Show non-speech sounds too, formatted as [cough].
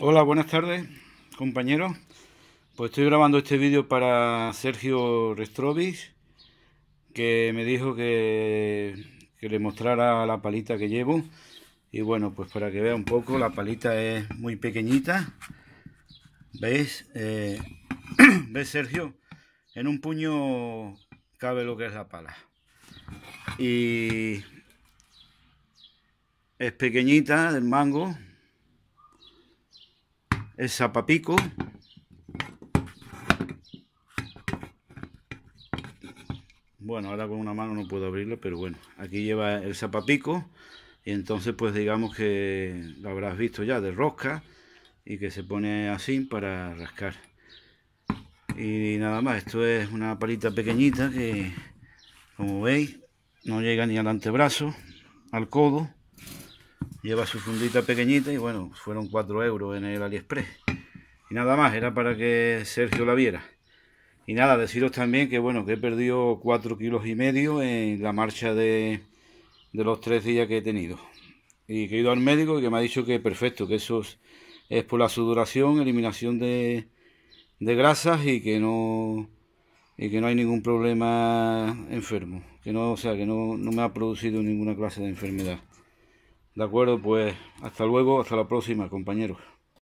Hola, buenas tardes, compañeros. Pues estoy grabando este vídeo para Sergio Restrovich, que me dijo que, le mostrara la palita que llevo. Y bueno, pues para que vea un poco, la palita es muy pequeñita. ¿Veis? Eh, [clears throat] ¿Ves, Sergio? En un puño cabe lo que es la pala. Y es pequeñita, del mango, el zapapico. Bueno, ahora con una mano no puedo abrirlo, pero bueno, aquí lleva el zapapico. Y entonces pues digamos que lo habrás visto ya de rosca y que se pone así para rascar. Y nada más, esto es una palita pequeñita que como veis no llega ni al antebrazo, al codo Lleva su fundita pequeñita y bueno, fueron 4 euros en el Aliexpress. Y nada más, era para que Sergio la viera. Y nada, deciros también que bueno, que he perdido 4 kilos y medio en la marcha de, de los 3 días que he tenido. Y que he ido al médico y que me ha dicho que perfecto, que eso es, por la sudoración, eliminación de, de grasas y que no y que no hay ningún problema enfermo, que no, o sea, que no, no me ha producido ninguna clase de enfermedad. De acuerdo, pues hasta luego, hasta la próxima, compañeros.